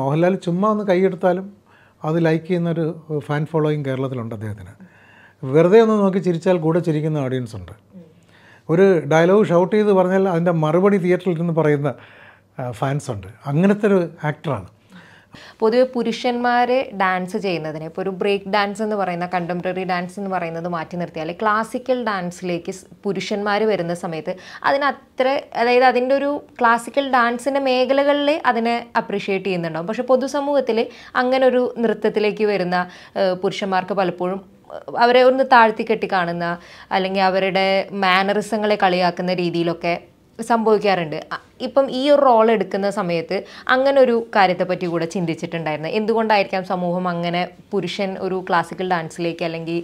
മോഹൻലാൽ ചുമ്മാ ഒന്ന് കൈയെടുത്താലും അത് ലൈക്ക് ചെയ്യുന്നൊരു ഫാൻ ഫോളോയിങ് കേരളത്തിലുണ്ട് അദ്ദേഹത്തിന് വെറുതെ ഒന്ന് നോക്കി ചിരിച്ചാൽ കൂടെ ചിരിക്കുന്ന ഓഡിയൻസ് ഉണ്ട് ഒരു ഡയലോഗ് ഷൗട്ട് ചെയ്ത് പറഞ്ഞാൽ അതിൻ്റെ മറുപടി തിയേറ്ററിൽ ഇരുന്ന് പറയുന്ന ഫാൻസ് ഉണ്ട് അങ്ങനത്തെ ഒരു ആക്ടറാണ് പൊതുവെ പുരുഷന്മാരെ ഡാൻസ് ചെയ്യുന്നതിനെ ഇപ്പോൾ ഒരു ബ്രേക്ക് ഡാൻസ് എന്ന് പറയുന്ന കണ്ടംപററി ഡാൻസ് എന്ന് പറയുന്നത് മാറ്റി നിർത്തിയാൽ ക്ലാസിക്കൽ ഡാൻസിലേക്ക് പുരുഷന്മാർ വരുന്ന സമയത്ത് അതിനത്ര അതായത് അതിൻ്റെ ഒരു ക്ലാസിക്കൽ ഡാൻസിൻ്റെ മേഖലകളിൽ അതിനെ അപ്രീഷിയേറ്റ് ചെയ്യുന്നുണ്ടാവും പക്ഷേ പൊതുസമൂഹത്തിൽ അങ്ങനെ ഒരു നൃത്തത്തിലേക്ക് വരുന്ന പുരുഷന്മാർക്ക് പലപ്പോഴും അവരെ ഒന്ന് താഴ്ത്തിക്കെട്ടി കാണുന്ന അല്ലെങ്കിൽ അവരുടെ മാനറിസങ്ങളെ കളിയാക്കുന്ന രീതിയിലൊക്കെ സംഭവിക്കാറുണ്ട് ഇപ്പം ഈ ഒരു റോൾ എടുക്കുന്ന സമയത്ത് അങ്ങനെ ഒരു കാര്യത്തെ പറ്റി കൂടെ ചിന്തിച്ചിട്ടുണ്ടായിരുന്നു എന്തുകൊണ്ടായിരിക്കാം സമൂഹം അങ്ങനെ പുരുഷൻ ഒരു ക്ലാസിക്കൽ ഡാൻസിലേക്ക് അല്ലെങ്കിൽ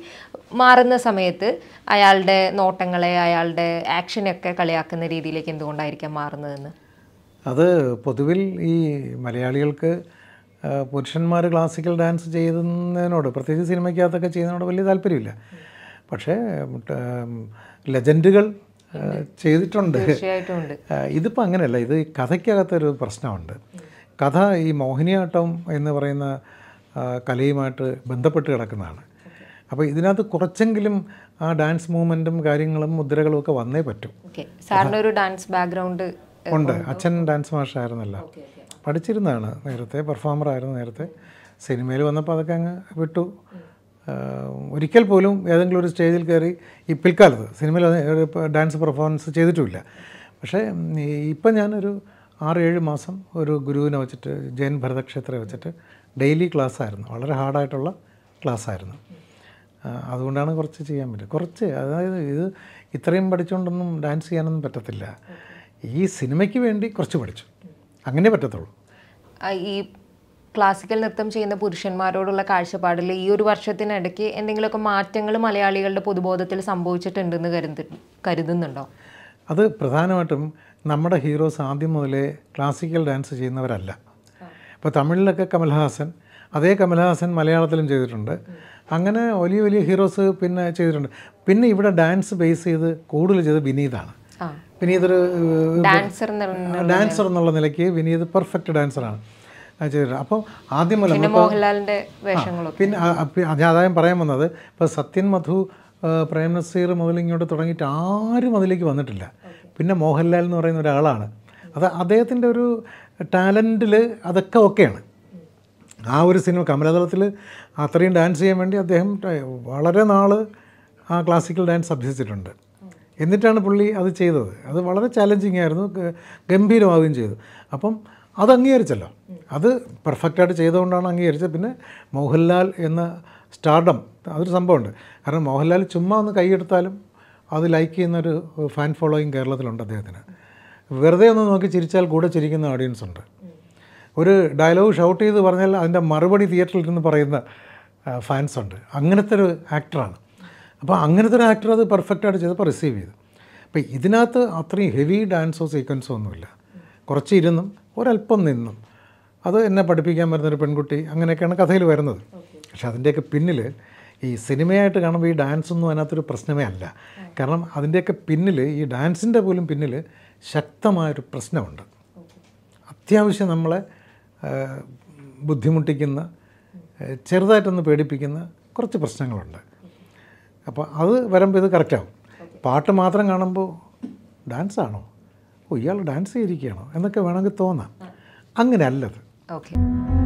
മാറുന്ന സമയത്ത് അയാളുടെ നോട്ടങ്ങളെ അയാളുടെ ആക്ഷനൊക്കെ കളിയാക്കുന്ന രീതിയിലേക്ക് എന്തുകൊണ്ടായിരിക്കാം മാറുന്നതെന്ന് അത് പൊതുവിൽ ഈ മലയാളികൾക്ക് പുരുഷന്മാർ ക്ലാസിക്കൽ ഡാൻസ് ചെയ്യുന്നതിനോട് പ്രത്യേകിച്ച് സിനിമയ്ക്കകത്തൊക്കെ ചെയ്യുന്നതിനോട് വലിയ താല്പര്യമില്ല പക്ഷേ ലെജൻഡുകൾ ചെയ്തിട്ടുണ്ട് ഇതിപ്പോൾ അങ്ങനെയല്ല ഇത് കഥയ്ക്കകത്തൊരു പ്രശ്നമുണ്ട് കഥ ഈ മോഹിനിയാട്ടം എന്ന് പറയുന്ന കലയുമായിട്ട് ബന്ധപ്പെട്ട് കിടക്കുന്നതാണ് അപ്പോൾ ഇതിനകത്ത് കുറച്ചെങ്കിലും ആ ഡാൻസ് മൂവ്മെൻറ്റും കാര്യങ്ങളും മുദ്രകളും ഒക്കെ വന്നേ പറ്റും ഒരു ഡാൻസ് ബാക്ക്ഗ്രൗണ്ട് ഉണ്ട് അച്ഛൻ ഡാൻസ് ആയിരുന്നല്ല പഠിച്ചിരുന്നതാണ് നേരത്തെ പെർഫോമർ ആയിരുന്നു നേരത്തെ സിനിമയിൽ വന്നപ്പോൾ അതൊക്കെ അങ്ങ് വിട്ടു ഒരിക്കൽ പോലും ഏതെങ്കിലും ഒരു സ്റ്റേജിൽ കയറി ഈ പിൽക്കാലത്ത് സിനിമയിൽ ഡാൻസ് പെർഫോമൻസ് ചെയ്തിട്ടുമില്ല പക്ഷേ ഇപ്പം ഞാനൊരു ആറ് ഏഴ് മാസം ഒരു ഗുരുവിനെ വെച്ചിട്ട് ജയൻ ഭരതക്ഷേത്രം വെച്ചിട്ട് ഡെയിലി ക്ലാസ് ആയിരുന്നു വളരെ ഹാർഡായിട്ടുള്ള ക്ലാസ് ആയിരുന്നു അതുകൊണ്ടാണ് കുറച്ച് ചെയ്യാൻ പറ്റും കുറച്ച് അതായത് ഇത് ഇത്രയും പഠിച്ചുകൊണ്ടൊന്നും ഡാൻസ് ചെയ്യാനൊന്നും പറ്റത്തില്ല ഈ സിനിമയ്ക്ക് വേണ്ടി കുറച്ച് പഠിച്ചു അങ്ങനെ പറ്റത്തുള്ളൂ ഈ ക്ലാസിക്കൽ നൃത്തം ചെയ്യുന്ന പുരുഷന്മാരോടുള്ള കാഴ്ചപ്പാടിൽ ഈ ഒരു വർഷത്തിനിടയ്ക്ക് എന്തെങ്കിലുമൊക്കെ മാറ്റങ്ങൾ മലയാളികളുടെ പൊതുബോധത്തിൽ സംഭവിച്ചിട്ടുണ്ടെന്ന് കരുതി കരുതുന്നുണ്ടോ അത് പ്രധാനമായിട്ടും നമ്മുടെ ഹീറോസ് ആദ്യം മുതലേ ക്ലാസിക്കൽ ഡാൻസ് ചെയ്യുന്നവരല്ല ഇപ്പോൾ തമിഴിലൊക്കെ കമൽഹാസൻ അതേ കമൽഹാസൻ മലയാളത്തിലും ചെയ്തിട്ടുണ്ട് അങ്ങനെ വലിയ വലിയ ഹീറോസ് പിന്നെ ചെയ്തിട്ടുണ്ട് പിന്നെ ഇവിടെ ഡാൻസ് ബേസ് ചെയ്ത് കൂടുതൽ ചെയ്ത് വിനീതാണ് വിനീത് ഒരു ഡാൻസർ എന്നുള്ള നിലയ്ക്ക് വിനീത് പെർഫെക്റ്റ് ഡാൻസറാണ് അപ്പോൾ ആദ്യം മോഹൻലാലിൻ്റെ വേഷങ്ങളും പിന്നെ അതായം പറയാൻ വന്നത് ഇപ്പോൾ സത്യൻ മധു പ്രേം നസീർ മുതൽ ഇങ്ങോട്ട് തുടങ്ങിയിട്ട് ആരും അതിലേക്ക് വന്നിട്ടില്ല പിന്നെ മോഹൻലാൽ എന്ന് പറയുന്ന ഒരാളാണ് അത് അദ്ദേഹത്തിൻ്റെ ഒരു ടാലൻറ്റിൽ അതൊക്കെ ഓക്കെയാണ് ആ ഒരു സിനിമ കമലതലത്തിൽ അത്രയും ഡാൻസ് ചെയ്യാൻ വേണ്ടി അദ്ദേഹം വളരെ നാൾ ആ ക്ലാസിക്കൽ ഡാൻസ് അഭ്യസിച്ചിട്ടുണ്ട് എന്നിട്ടാണ് പുള്ളി അത് ചെയ്തത് അത് വളരെ ചാലഞ്ചിങ് ആയിരുന്നു ഗംഭീരമാവുകയും ചെയ്തു അപ്പം അത് അംഗീകരിച്ചല്ലോ അത് പെർഫെക്റ്റായിട്ട് ചെയ്തുകൊണ്ടാണ് അംഗീകരിച്ചത് പിന്നെ മോഹൻലാൽ എന്ന സ്റ്റാർഡം അതൊരു സംഭവമുണ്ട് കാരണം മോഹൻലാൽ ചുമ്മാ ഒന്ന് കൈയെടുത്താലും അത് ലൈക്ക് ചെയ്യുന്നൊരു ഫാൻ ഫോളോയിങ് കേരളത്തിലുണ്ട് അദ്ദേഹത്തിന് വെറുതെ ഒന്ന് നോക്കി ചിരിച്ചാൽ കൂടെ ചിരിക്കുന്ന ഓഡിയൻസ് ഉണ്ട് ഒരു ഡയലോഗ് ഷൗട്ട് ചെയ്ത് പറഞ്ഞാൽ അതിൻ്റെ മറുപടി തിയേറ്ററിൽ ഇരുന്ന് പറയുന്ന ഫാൻസ് ഉണ്ട് അങ്ങനത്തെ ഒരു ആക്ടറാണ് അപ്പോൾ അങ്ങനത്തെ ഒരു ആക്ടർ അത് പെർഫെക്റ്റായിട്ട് ചെയ്തപ്പോൾ റിസീവ് ചെയ്തു അപ്പോൾ ഇതിനകത്ത് അത്രയും ഹെവി ഡാൻസോ സീക്വൻസോ ഒന്നുമില്ല കുറച്ച് ഇരുന്നും ഒരല്പം നിന്നും അത് എന്നെ പഠിപ്പിക്കാൻ വരുന്നൊരു പെൺകുട്ടി അങ്ങനെയൊക്കെയാണ് കഥയിൽ വരുന്നത് പക്ഷെ അതിൻ്റെയൊക്കെ പിന്നിൽ ഈ സിനിമയായിട്ട് കാണുമ്പോൾ ഈ ഡാൻസ് ഒന്നും അതിനകത്തൊരു പ്രശ്നമേ അല്ല കാരണം അതിൻ്റെയൊക്കെ പിന്നിൽ ഈ ഡാൻസിൻ്റെ പോലും പിന്നിൽ ശക്തമായൊരു പ്രശ്നമുണ്ട് അത്യാവശ്യം നമ്മളെ ബുദ്ധിമുട്ടിക്കുന്ന ചെറുതായിട്ടൊന്ന് പേടിപ്പിക്കുന്ന കുറച്ച് പ്രശ്നങ്ങളുണ്ട് അപ്പോൾ അത് വരുമ്പോൾ ഇത് കറക്റ്റാകും പാട്ട് മാത്രം കാണുമ്പോൾ ഡാൻസാണോ ഓ ഇയാൾ ഡാൻസ് ചെയ്തിരിക്കുകയാണോ എന്നൊക്കെ വേണമെങ്കിൽ തോന്നാം അങ്ങനെയല്ലത് Okay.